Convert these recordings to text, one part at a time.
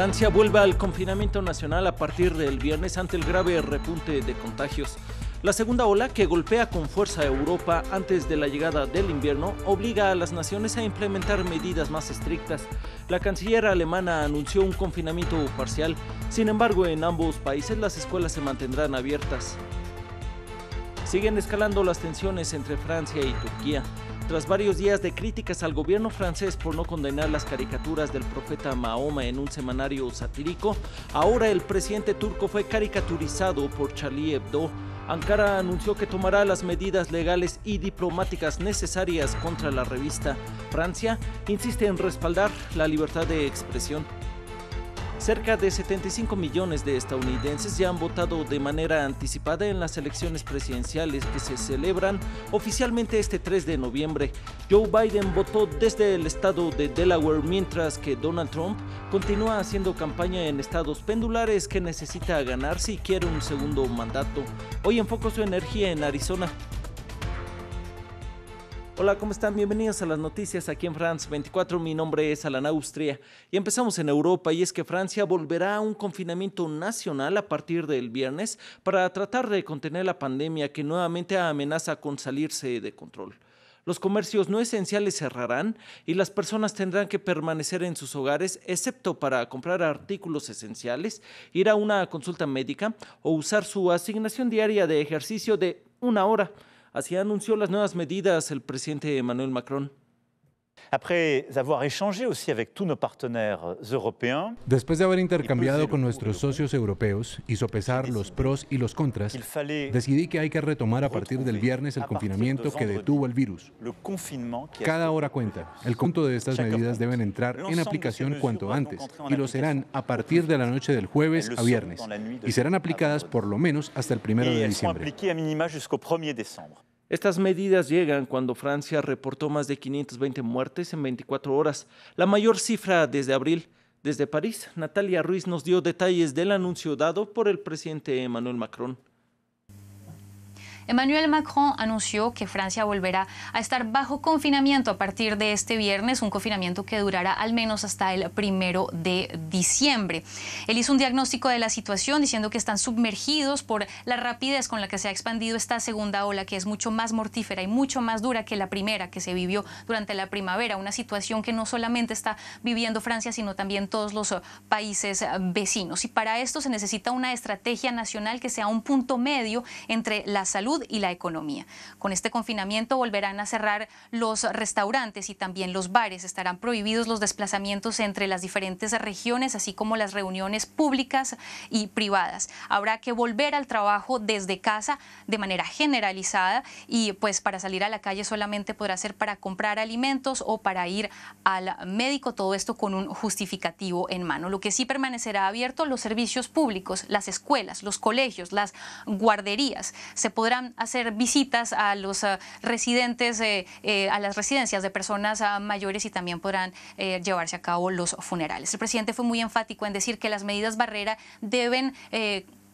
Francia vuelve al confinamiento nacional a partir del viernes ante el grave repunte de contagios. La segunda ola, que golpea con fuerza a Europa antes de la llegada del invierno, obliga a las naciones a implementar medidas más estrictas. La canciller alemana anunció un confinamiento parcial, sin embargo en ambos países las escuelas se mantendrán abiertas. Siguen escalando las tensiones entre Francia y Turquía. Tras varios días de críticas al gobierno francés por no condenar las caricaturas del profeta Mahoma en un semanario satírico, ahora el presidente turco fue caricaturizado por Charlie Hebdo. Ankara anunció que tomará las medidas legales y diplomáticas necesarias contra la revista. Francia insiste en respaldar la libertad de expresión. Cerca de 75 millones de estadounidenses ya han votado de manera anticipada en las elecciones presidenciales que se celebran oficialmente este 3 de noviembre. Joe Biden votó desde el estado de Delaware mientras que Donald Trump continúa haciendo campaña en estados pendulares que necesita ganar si quiere un segundo mandato. Hoy enfocó su energía en Arizona. Hola, ¿cómo están? Bienvenidos a las noticias aquí en France 24. Mi nombre es Alana Austria y empezamos en Europa y es que Francia volverá a un confinamiento nacional a partir del viernes para tratar de contener la pandemia que nuevamente amenaza con salirse de control. Los comercios no esenciales cerrarán y las personas tendrán que permanecer en sus hogares excepto para comprar artículos esenciales, ir a una consulta médica o usar su asignación diaria de ejercicio de una hora. Así anunció las nuevas medidas el presidente Emmanuel Macron. Después de haber intercambiado con nuestros socios europeos y sopesar los pros y los contras, decidí que hay que retomar a partir del viernes el confinamiento que detuvo el virus. Cada hora cuenta. El conjunto de estas medidas deben entrar en aplicación cuanto antes y lo serán a partir de la noche del jueves a viernes y serán aplicadas por lo menos hasta el primero de diciembre. Estas medidas llegan cuando Francia reportó más de 520 muertes en 24 horas, la mayor cifra desde abril. Desde París, Natalia Ruiz nos dio detalles del anuncio dado por el presidente Emmanuel Macron. Emmanuel Macron anunció que Francia volverá a estar bajo confinamiento a partir de este viernes, un confinamiento que durará al menos hasta el primero de diciembre. Él hizo un diagnóstico de la situación diciendo que están sumergidos por la rapidez con la que se ha expandido esta segunda ola, que es mucho más mortífera y mucho más dura que la primera que se vivió durante la primavera, una situación que no solamente está viviendo Francia, sino también todos los eh, países eh, vecinos. Y para esto se necesita una estrategia nacional que sea un punto medio entre la salud y la economía. Con este confinamiento volverán a cerrar los restaurantes y también los bares. Estarán prohibidos los desplazamientos entre las diferentes regiones, así como las reuniones públicas y privadas. Habrá que volver al trabajo desde casa de manera generalizada y pues para salir a la calle solamente podrá ser para comprar alimentos o para ir al médico, todo esto con un justificativo en mano. Lo que sí permanecerá abierto, los servicios públicos, las escuelas, los colegios, las guarderías. Se podrán hacer visitas a los eh, residentes, eh, eh, a las residencias de personas ah, mayores y también podrán llevarse a cabo los funerales. El presidente fue muy enfático en decir que las medidas barrera deben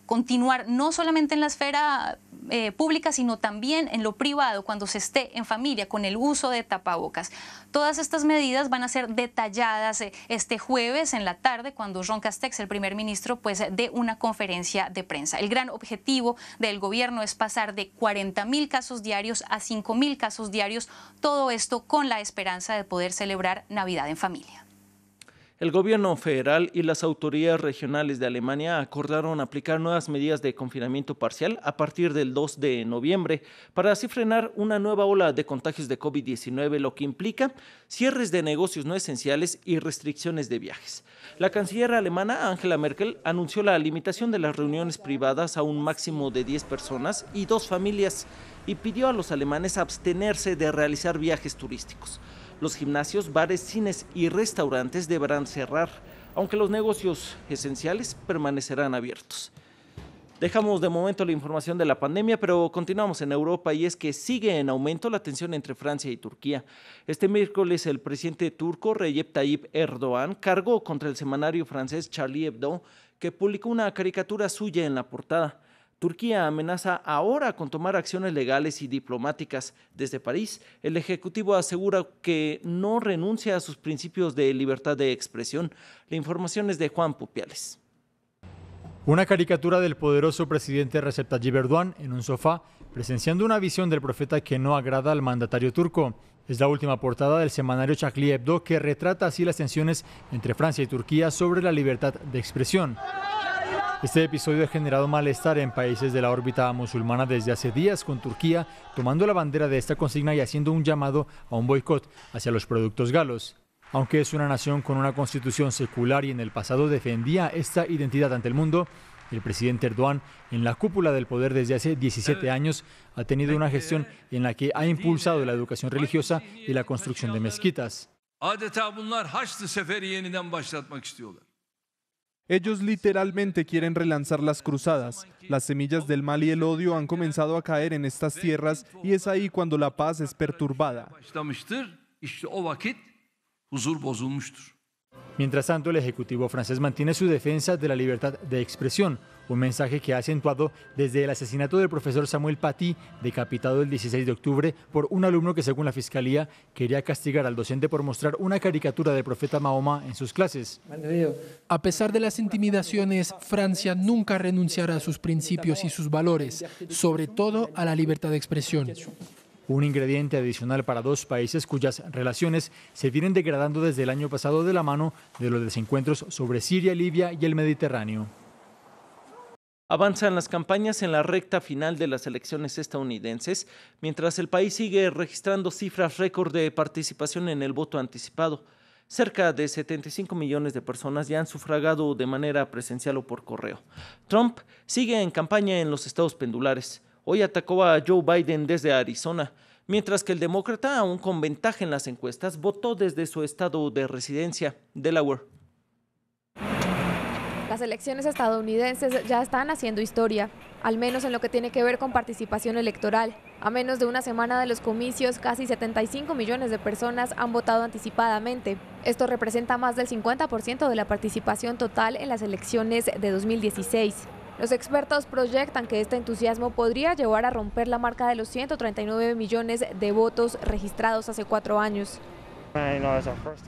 continuar no solamente en la esfera eh, pública, sino también en lo privado, cuando se esté en familia, con el uso de tapabocas. Todas estas medidas van a ser detalladas eh, este jueves en la tarde, cuando Ron Castex, el primer ministro, pues eh, dé una conferencia de prensa. El gran objetivo del gobierno es pasar de 40 mil casos diarios a 5.000 mil casos diarios, todo esto con la esperanza de poder celebrar Navidad en familia el gobierno federal y las autoridades regionales de Alemania acordaron aplicar nuevas medidas de confinamiento parcial a partir del 2 de noviembre para así frenar una nueva ola de contagios de COVID-19, lo que implica cierres de negocios no esenciales y restricciones de viajes. La canciller alemana Angela Merkel anunció la limitación de las reuniones privadas a un máximo de 10 personas y dos familias y pidió a los alemanes abstenerse de realizar viajes turísticos los gimnasios, bares, cines y restaurantes deberán cerrar, aunque los negocios esenciales permanecerán abiertos. Dejamos de momento la información de la pandemia, pero continuamos en Europa y es que sigue en aumento la tensión entre Francia y Turquía. Este miércoles el presidente turco Recep Tayyip Erdogan cargó contra el semanario francés Charlie Hebdo, que publicó una caricatura suya en la portada. Turquía amenaza ahora con tomar acciones legales y diplomáticas desde París. El Ejecutivo asegura que no renuncia a sus principios de libertad de expresión. La información es de Juan Pupiales. Una caricatura del poderoso presidente Recep Tayyip Erdogan en un sofá, presenciando una visión del profeta que no agrada al mandatario turco. Es la última portada del semanario Chakli Hebdo que retrata así las tensiones entre Francia y Turquía sobre la libertad de expresión. Este episodio ha generado malestar en países de la órbita musulmana desde hace días, con Turquía tomando la bandera de esta consigna y haciendo un llamado a un boicot hacia los productos galos. Aunque es una nación con una constitución secular y en el pasado defendía esta identidad ante el mundo, el presidente Erdogan, en la cúpula del poder desde hace 17 años, ha tenido una gestión en la que ha impulsado la educación religiosa y la construcción de mezquitas. Ellos literalmente quieren relanzar las cruzadas. Las semillas del mal y el odio han comenzado a caer en estas tierras y es ahí cuando la paz es perturbada. Mientras tanto, el Ejecutivo francés mantiene su defensa de la libertad de expresión, un mensaje que ha acentuado desde el asesinato del profesor Samuel Paty, decapitado el 16 de octubre por un alumno que, según la fiscalía, quería castigar al docente por mostrar una caricatura del profeta Mahoma en sus clases. A pesar de las intimidaciones, Francia nunca renunciará a sus principios y sus valores, sobre todo a la libertad de expresión un ingrediente adicional para dos países cuyas relaciones se vienen degradando desde el año pasado de la mano de los desencuentros sobre Siria, Libia y el Mediterráneo. Avanzan las campañas en la recta final de las elecciones estadounidenses, mientras el país sigue registrando cifras récord de participación en el voto anticipado. Cerca de 75 millones de personas ya han sufragado de manera presencial o por correo. Trump sigue en campaña en los estados pendulares. Hoy atacó a Joe Biden desde Arizona, mientras que el demócrata, aún con ventaja en las encuestas, votó desde su estado de residencia, Delaware las elecciones estadounidenses ya están haciendo historia, al menos en lo que tiene que ver con participación electoral. A menos de una semana de los comicios, casi 75 millones de personas han votado anticipadamente. Esto representa más del 50% de la participación total en las elecciones de 2016. Los expertos proyectan que este entusiasmo podría llevar a romper la marca de los 139 millones de votos registrados hace cuatro años.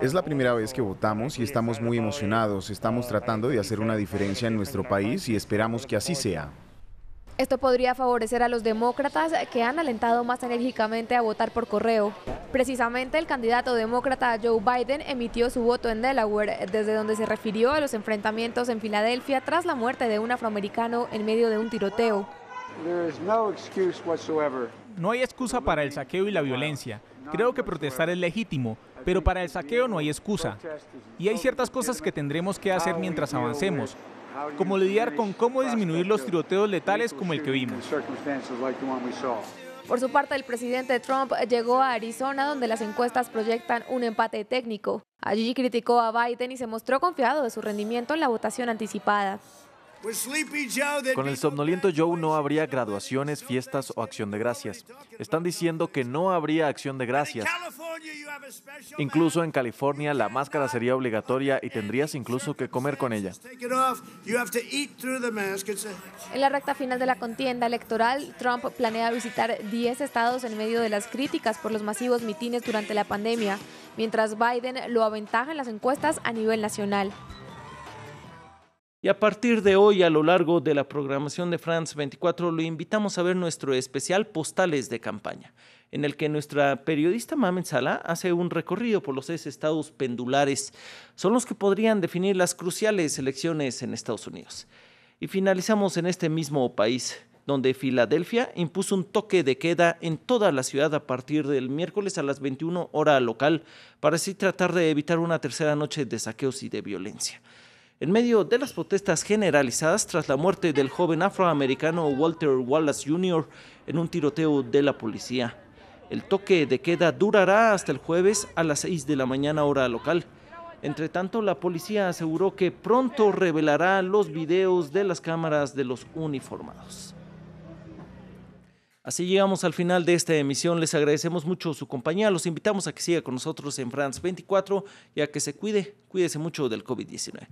Es la primera vez que votamos y estamos muy emocionados. Estamos tratando de hacer una diferencia en nuestro país y esperamos que así sea. Esto podría favorecer a los demócratas que han alentado más enérgicamente a votar por correo. Precisamente el candidato demócrata Joe Biden emitió su voto en Delaware, desde donde se refirió a los enfrentamientos en Filadelfia tras la muerte de un afroamericano en medio de un tiroteo. No hay excusa para el saqueo y la violencia. Creo que protestar es legítimo, pero para el saqueo no hay excusa. Y hay ciertas cosas que tendremos que hacer mientras avancemos, como lidiar con cómo disminuir los tiroteos letales como el que vimos. Por su parte, el presidente Trump llegó a Arizona, donde las encuestas proyectan un empate técnico. Allí criticó a Biden y se mostró confiado de su rendimiento en la votación anticipada. Con el somnoliento Joe no habría graduaciones, fiestas o acción de gracias. Están diciendo que no habría acción de gracias. Incluso en California la máscara sería obligatoria y tendrías incluso que comer con ella. En la recta final de la contienda electoral, Trump planea visitar 10 estados en medio de las críticas por los masivos mitines durante la pandemia, mientras Biden lo aventaja en las encuestas a nivel nacional. Y a partir de hoy, a lo largo de la programación de France 24, lo invitamos a ver nuestro especial Postales de Campaña, en el que nuestra periodista Mamen Sala hace un recorrido por los seis estados pendulares. Son los que podrían definir las cruciales elecciones en Estados Unidos. Y finalizamos en este mismo país, donde Filadelfia impuso un toque de queda en toda la ciudad a partir del miércoles a las 21 hora local, para así tratar de evitar una tercera noche de saqueos y de violencia en medio de las protestas generalizadas tras la muerte del joven afroamericano Walter Wallace Jr. en un tiroteo de la policía. El toque de queda durará hasta el jueves a las 6 de la mañana hora local. Entre tanto, la policía aseguró que pronto revelará los videos de las cámaras de los uniformados. Así llegamos al final de esta emisión. Les agradecemos mucho su compañía. Los invitamos a que siga con nosotros en France 24 y a que se cuide. Cuídese mucho del COVID-19.